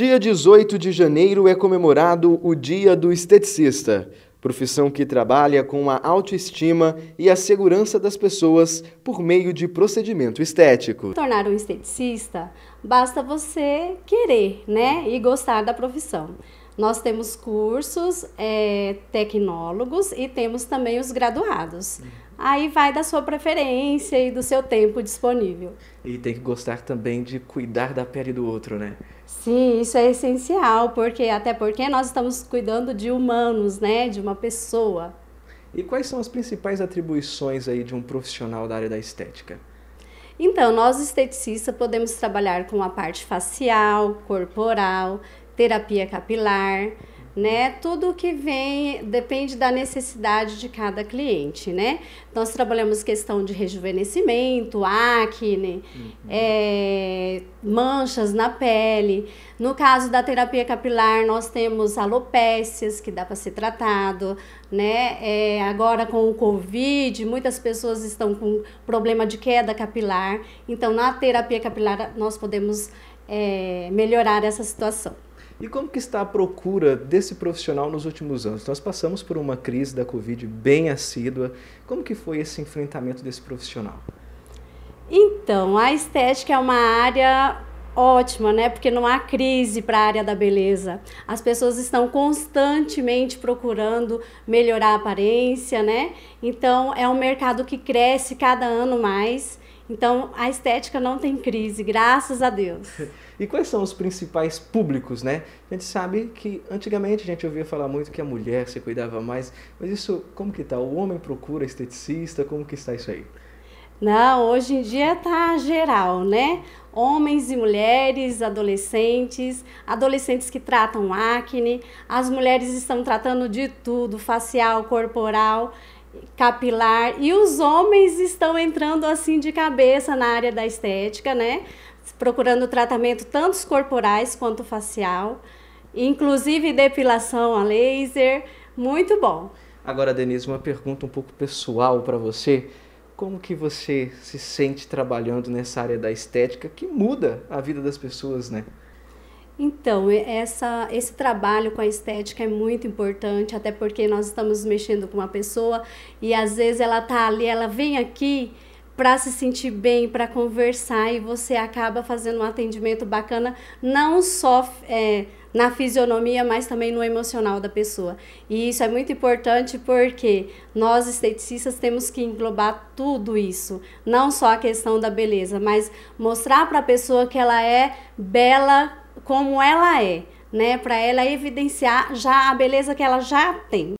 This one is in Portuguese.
Dia 18 de janeiro é comemorado o Dia do Esteticista, profissão que trabalha com a autoestima e a segurança das pessoas por meio de procedimento estético. Tornar um esteticista basta você querer, né, e gostar da profissão. Nós temos cursos é, tecnólogos e temos também os graduados. Uhum. Aí vai da sua preferência e do seu tempo disponível. E tem que gostar também de cuidar da pele do outro, né? Sim, isso é essencial, porque até porque nós estamos cuidando de humanos, né, de uma pessoa. E quais são as principais atribuições aí de um profissional da área da estética? Então, nós esteticistas podemos trabalhar com a parte facial, corporal, terapia capilar, né? Tudo que vem depende da necessidade de cada cliente, né? Nós trabalhamos questão de rejuvenescimento, acne, uhum. é, manchas na pele. No caso da terapia capilar, nós temos alopécias que dá para ser tratado, né? É, agora com o Covid, muitas pessoas estão com problema de queda capilar. Então, na terapia capilar, nós podemos é, melhorar essa situação. E como que está a procura desse profissional nos últimos anos? Nós passamos por uma crise da Covid bem assídua. Como que foi esse enfrentamento desse profissional? Então, a estética é uma área ótima, né? Porque não há crise para a área da beleza. As pessoas estão constantemente procurando melhorar a aparência, né? Então, é um mercado que cresce cada ano mais então, a estética não tem crise, graças a Deus. E quais são os principais públicos, né? A gente sabe que antigamente a gente ouvia falar muito que a mulher se cuidava mais, mas isso como que tá? O homem procura esteticista, como que está isso aí? Não, hoje em dia tá geral, né? Homens e mulheres, adolescentes, adolescentes que tratam acne, as mulheres estão tratando de tudo, facial, corporal capilar e os homens estão entrando assim de cabeça na área da estética, né? Procurando tratamento tanto corporais quanto facial, inclusive depilação a laser, muito bom. Agora, Denise, uma pergunta um pouco pessoal para você. Como que você se sente trabalhando nessa área da estética que muda a vida das pessoas, né? Então, essa, esse trabalho com a estética é muito importante, até porque nós estamos mexendo com uma pessoa e às vezes ela tá ali, ela vem aqui para se sentir bem, para conversar e você acaba fazendo um atendimento bacana, não só é, na fisionomia, mas também no emocional da pessoa. E isso é muito importante porque nós esteticistas temos que englobar tudo isso, não só a questão da beleza, mas mostrar para a pessoa que ela é bela como ela é, né? Para ela evidenciar já a beleza que ela já tem.